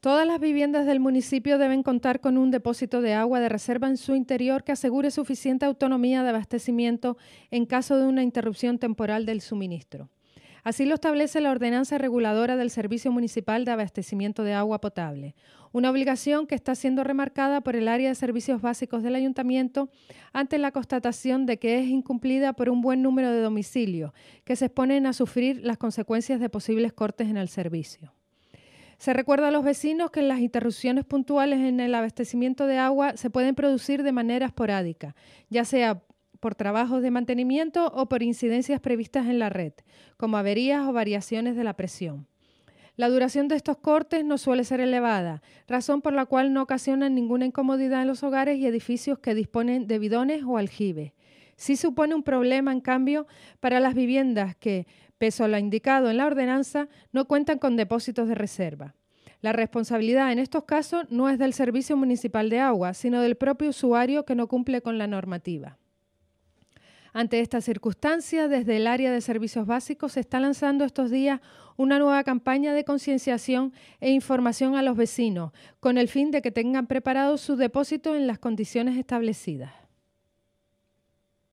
Todas las viviendas del municipio deben contar con un depósito de agua de reserva en su interior que asegure suficiente autonomía de abastecimiento en caso de una interrupción temporal del suministro. Así lo establece la ordenanza reguladora del Servicio Municipal de Abastecimiento de Agua Potable, una obligación que está siendo remarcada por el área de servicios básicos del ayuntamiento ante la constatación de que es incumplida por un buen número de domicilios que se exponen a sufrir las consecuencias de posibles cortes en el servicio. Se recuerda a los vecinos que las interrupciones puntuales en el abastecimiento de agua se pueden producir de manera esporádica, ya sea por trabajos de mantenimiento o por incidencias previstas en la red, como averías o variaciones de la presión. La duración de estos cortes no suele ser elevada, razón por la cual no ocasionan ninguna incomodidad en los hogares y edificios que disponen de bidones o aljibes. Sí supone un problema, en cambio, para las viviendas que, peso a lo indicado en la ordenanza, no cuentan con depósitos de reserva. La responsabilidad en estos casos no es del Servicio Municipal de Agua, sino del propio usuario que no cumple con la normativa. Ante esta circunstancia, desde el área de servicios básicos se está lanzando estos días una nueva campaña de concienciación e información a los vecinos, con el fin de que tengan preparado su depósito en las condiciones establecidas.